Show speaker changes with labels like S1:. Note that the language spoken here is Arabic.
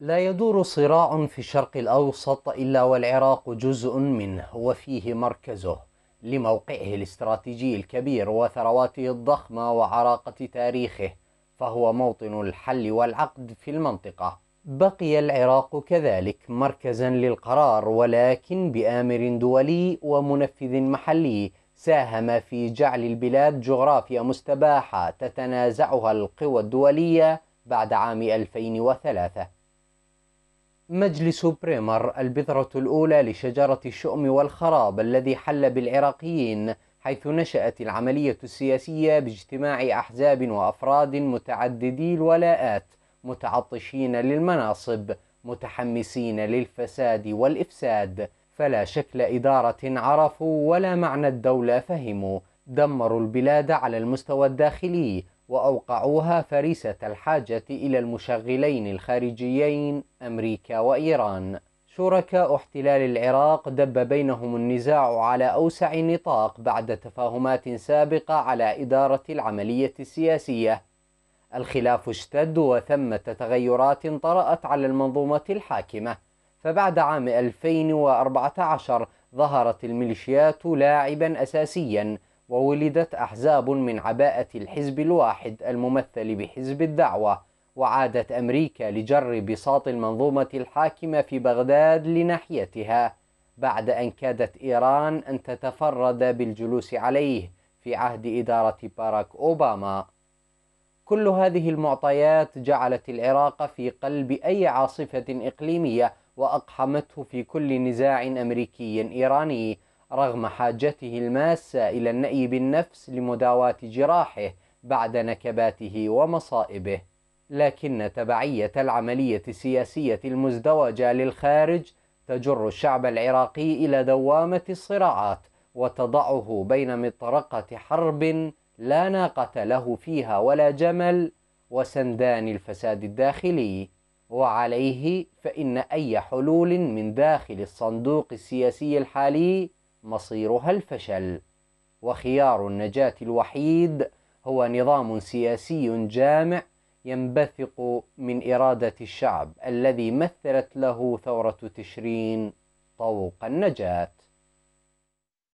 S1: لا يدور صراع في الشرق الأوسط إلا والعراق جزء منه وفيه مركزه لموقعه الاستراتيجي الكبير وثرواته الضخمة وعراقة تاريخه فهو موطن الحل والعقد في المنطقة بقي العراق كذلك مركزا للقرار ولكن بآمر دولي ومنفذ محلي ساهم في جعل البلاد جغرافيا مستباحة تتنازعها القوى الدولية بعد عام 2003 مجلس بريمر البذرة الأولى لشجرة الشؤم والخراب الذي حل بالعراقيين حيث نشأت العملية السياسية باجتماع أحزاب وأفراد متعددي الولاءات متعطشين للمناصب متحمسين للفساد والإفساد فلا شكل إدارة عرفوا ولا معنى الدولة فهموا دمروا البلاد على المستوى الداخلي وأوقعوها فريسة الحاجة إلى المشغلين الخارجيين أمريكا وإيران شركاء احتلال العراق دب بينهم النزاع على أوسع نطاق بعد تفاهمات سابقة على إدارة العملية السياسية الخلاف اشتد وثمة تغيرات طرأت على المنظومة الحاكمة فبعد عام 2014 ظهرت الميليشيات لاعبا أساسيا وولدت أحزاب من عباءة الحزب الواحد الممثل بحزب الدعوة وعادت أمريكا لجر بساط المنظومة الحاكمة في بغداد لناحيتها بعد أن كادت إيران أن تتفرد بالجلوس عليه في عهد إدارة باراك أوباما كل هذه المعطيات جعلت العراق في قلب أي عاصفة إقليمية وأقحمته في كل نزاع أمريكي إيراني رغم حاجته الماسة إلى النأي بالنفس لمداواة جراحه بعد نكباته ومصائبه لكن تبعية العملية السياسية المزدوجة للخارج تجر الشعب العراقي إلى دوامة الصراعات وتضعه بين مطرقة حرب لا ناقة له فيها ولا جمل وسندان الفساد الداخلي وعليه فإن أي حلول من داخل الصندوق السياسي الحالي مصيرها الفشل وخيار النجاة الوحيد هو نظام سياسي جامع ينبثق من إرادة الشعب الذي مثلت له ثورة تشرين طوق النجاة